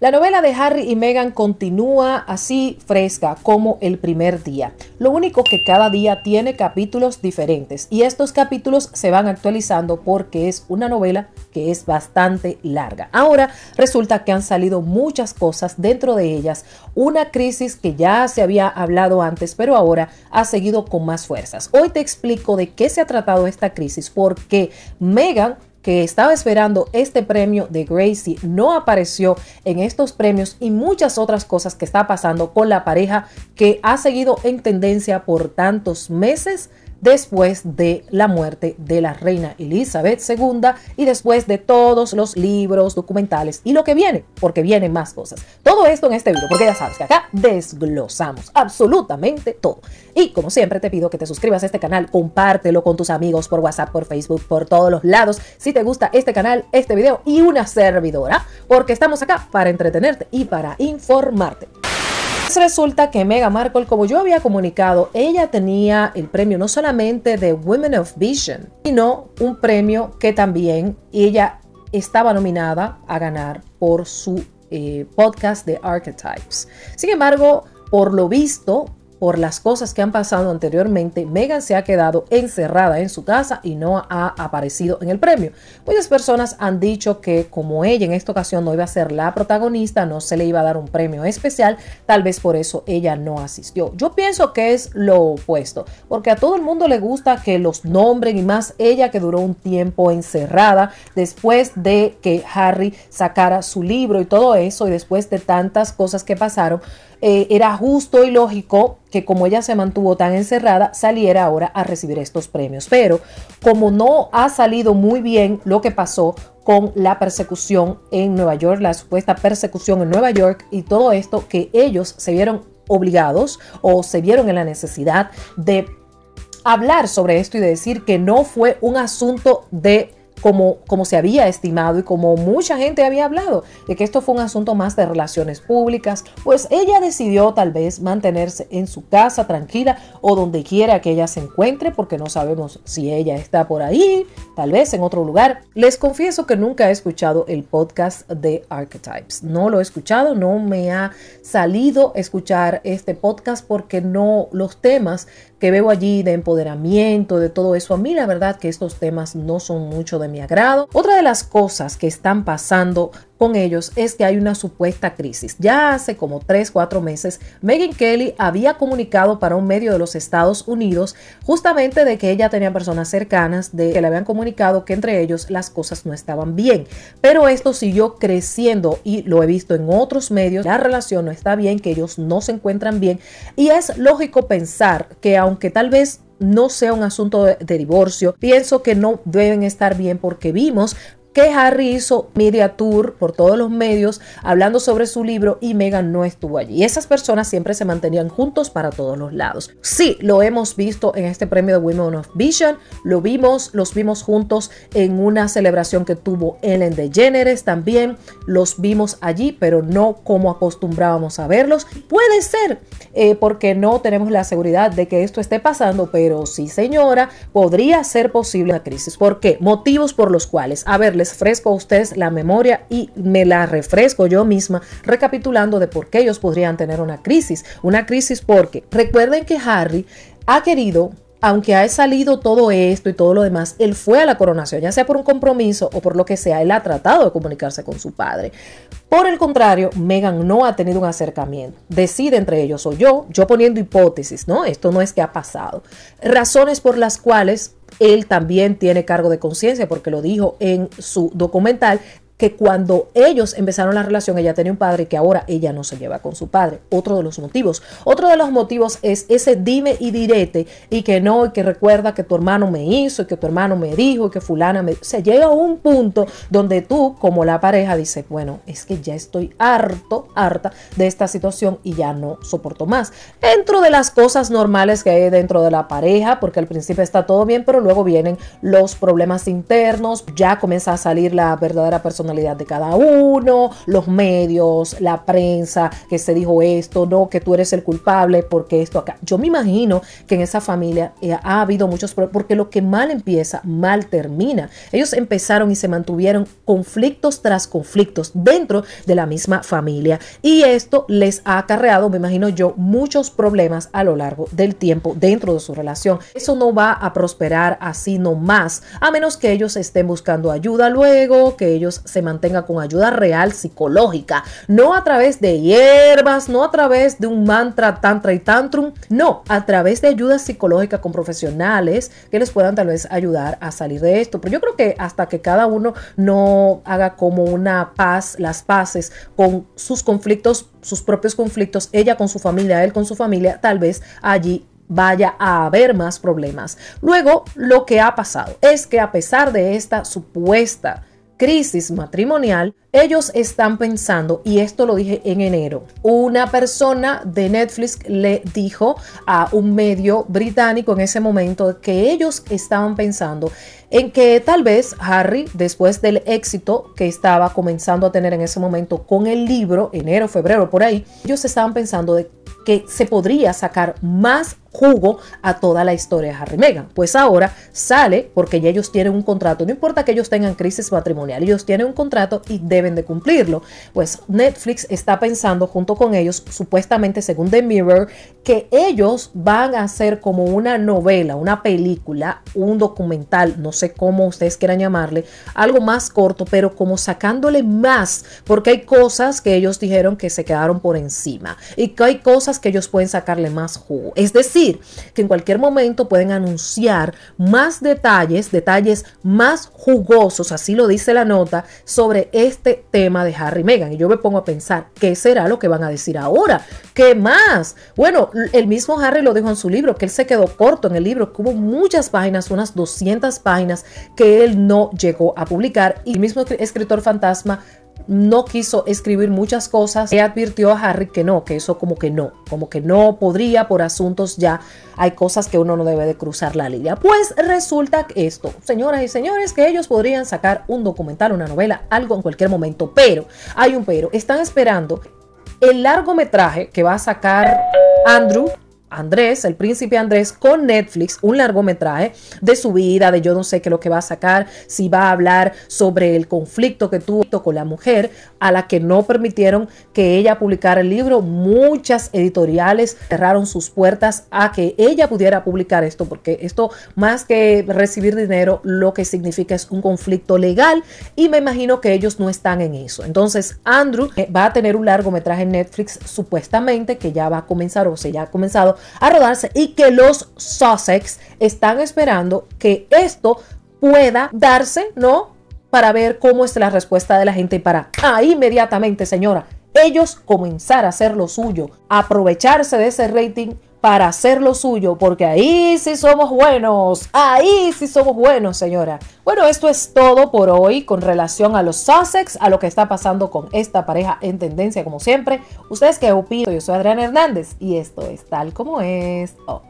La novela de Harry y Meghan continúa así fresca como el primer día. Lo único que cada día tiene capítulos diferentes y estos capítulos se van actualizando porque es una novela que es bastante larga. Ahora resulta que han salido muchas cosas dentro de ellas, una crisis que ya se había hablado antes, pero ahora ha seguido con más fuerzas. Hoy te explico de qué se ha tratado esta crisis, porque Meghan que estaba esperando este premio de Gracie no apareció en estos premios y muchas otras cosas que está pasando con la pareja que ha seguido en tendencia por tantos meses después de la muerte de la reina Elizabeth II y después de todos los libros, documentales y lo que viene, porque vienen más cosas. Todo esto en este video, porque ya sabes que acá desglosamos absolutamente todo. Y como siempre te pido que te suscribas a este canal, compártelo con tus amigos por WhatsApp, por Facebook, por todos los lados, si te gusta este canal, este video y una servidora, porque estamos acá para entretenerte y para informarte. Pues resulta que Mega Markle, como yo había comunicado, ella tenía el premio no solamente de Women of Vision, sino un premio que también ella estaba nominada a ganar por su eh, podcast de Archetypes. Sin embargo, por lo visto, por las cosas que han pasado anteriormente, Megan se ha quedado encerrada en su casa y no ha aparecido en el premio. Muchas personas han dicho que como ella en esta ocasión no iba a ser la protagonista, no se le iba a dar un premio especial, tal vez por eso ella no asistió. Yo pienso que es lo opuesto, porque a todo el mundo le gusta que los nombren y más ella que duró un tiempo encerrada después de que Harry sacara su libro y todo eso y después de tantas cosas que pasaron, eh, era justo y lógico que como ella se mantuvo tan encerrada, saliera ahora a recibir estos premios. Pero como no ha salido muy bien lo que pasó con la persecución en Nueva York, la supuesta persecución en Nueva York y todo esto que ellos se vieron obligados o se vieron en la necesidad de hablar sobre esto y de decir que no fue un asunto de como, como se había estimado y como mucha gente había hablado de que esto fue un asunto más de relaciones públicas, pues ella decidió tal vez mantenerse en su casa tranquila o donde quiera que ella se encuentre, porque no sabemos si ella está por ahí, tal vez en otro lugar. Les confieso que nunca he escuchado el podcast de Archetypes, no lo he escuchado, no me ha salido escuchar este podcast porque no los temas que veo allí de empoderamiento, de todo eso, a mí la verdad que estos temas no son mucho de mi agrado. Otra de las cosas que están pasando con ellos es que hay una supuesta crisis. Ya hace como tres cuatro meses, Megan Kelly había comunicado para un medio de los Estados Unidos justamente de que ella tenía personas cercanas de que le habían comunicado que entre ellos las cosas no estaban bien. Pero esto siguió creciendo y lo he visto en otros medios. La relación no está bien, que ellos no se encuentran bien y es lógico pensar que aunque tal vez no sea un asunto de, divorcio. Pienso que no deben estar bien porque vimos Harry hizo media tour por todos los medios hablando sobre su libro y Megan no estuvo allí. esas personas siempre se mantenían juntos para todos los lados. Sí, lo hemos visto en este premio de Women of Vision, lo vimos, los vimos juntos en una celebración que tuvo Ellen DeGeneres también, los vimos allí, pero no como acostumbrábamos a verlos. Puede ser, eh, porque no tenemos la seguridad de que esto esté pasando, pero sí señora, podría ser posible una crisis. ¿Por qué? Motivos por los cuales, a ver, les refresco a ustedes la memoria y me la refresco yo misma recapitulando de por qué ellos podrían tener una crisis. Una crisis porque recuerden que Harry ha querido aunque ha salido todo esto y todo lo demás, él fue a la coronación, ya sea por un compromiso o por lo que sea, él ha tratado de comunicarse con su padre. Por el contrario, Megan no ha tenido un acercamiento. Decide entre ellos o yo, yo poniendo hipótesis, ¿no? Esto no es que ha pasado. Razones por las cuales él también tiene cargo de conciencia porque lo dijo en su documental que cuando ellos empezaron la relación, ella tenía un padre que ahora ella no se lleva con su padre. Otro de los motivos. Otro de los motivos es ese dime y direte y que no, y que recuerda que tu hermano me hizo, y que tu hermano me dijo, y que fulana me... Se llega a un punto donde tú, como la pareja, dices, bueno, es que ya estoy harto, harta de esta situación y ya no soporto más. Dentro de las cosas normales que hay dentro de la pareja, porque al principio está todo bien, pero luego vienen los problemas internos, ya comienza a salir la verdadera persona de cada uno, los medios, la prensa, que se dijo esto, no, que tú eres el culpable porque esto acá. Yo me imagino que en esa familia eh, ha habido muchos problemas, porque lo que mal empieza, mal termina. Ellos empezaron y se mantuvieron conflictos tras conflictos dentro de la misma familia. Y esto les ha acarreado, me imagino yo, muchos problemas a lo largo del tiempo dentro de su relación. Eso no va a prosperar así nomás, a menos que ellos estén buscando ayuda luego, que ellos se mantenga con ayuda real psicológica, no a través de hierbas, no a través de un mantra, tantra y tantrum, no, a través de ayuda psicológica con profesionales que les puedan tal vez ayudar a salir de esto. Pero yo creo que hasta que cada uno no haga como una paz, las paces con sus conflictos, sus propios conflictos, ella con su familia, él con su familia, tal vez allí vaya a haber más problemas. Luego, lo que ha pasado es que a pesar de esta supuesta crisis matrimonial, ellos están pensando, y esto lo dije en enero, una persona de Netflix le dijo a un medio británico en ese momento que ellos estaban pensando en que tal vez Harry, después del éxito que estaba comenzando a tener en ese momento con el libro, enero, febrero, por ahí, ellos estaban pensando de que se podría sacar más jugo a toda la historia de Harry Meghan. Pues ahora sale porque ellos tienen un contrato. No importa que ellos tengan crisis matrimonial, ellos tienen un contrato y deben de cumplirlo. Pues Netflix está pensando junto con ellos, supuestamente según The Mirror, que ellos van a hacer como una novela, una película, un documental, no sé cómo ustedes quieran llamarle, algo más corto, pero como sacándole más, porque hay cosas que ellos dijeron que se quedaron por encima y que hay cosas que ellos pueden sacarle más jugo. Es decir, que en cualquier momento pueden anunciar más detalles, detalles más jugosos, así lo dice la nota, sobre este tema de Harry megan Y yo me pongo a pensar, ¿qué será lo que van a decir ahora? ¿Qué más? Bueno, el mismo Harry lo dijo en su libro, que él se quedó corto en el libro, que hubo muchas páginas, unas 200 páginas, que él no llegó a publicar. Y el mismo escritor fantasma no quiso escribir muchas cosas. y advirtió a Harry que no, que eso como que no, como que no podría por asuntos ya. Hay cosas que uno no debe de cruzar la línea. Pues resulta esto, señoras y señores, que ellos podrían sacar un documental, una novela, algo en cualquier momento. Pero, hay un pero, están esperando el largometraje que va a sacar Andrew Andrés, el príncipe Andrés, con Netflix, un largometraje de su vida, de yo no sé qué es lo que va a sacar, si va a hablar sobre el conflicto que tuvo con la mujer, a la que no permitieron que ella publicara el libro. Muchas editoriales cerraron sus puertas a que ella pudiera publicar esto, porque esto, más que recibir dinero, lo que significa es un conflicto legal y me imagino que ellos no están en eso. Entonces, Andrew eh, va a tener un largometraje en Netflix, supuestamente, que ya va a comenzar o se ya ha comenzado a rodarse y que los Sussex están esperando que esto pueda darse, ¿no? Para ver cómo es la respuesta de la gente y para ahí inmediatamente, señora, ellos comenzar a hacer lo suyo, aprovecharse de ese rating para hacer lo suyo, porque ahí sí somos buenos, ahí sí somos buenos, señora. Bueno, esto es todo por hoy con relación a los Sussex, a lo que está pasando con esta pareja en tendencia, como siempre. ¿Ustedes qué opinan? Yo soy Adriana Hernández y esto es tal como es. Oh.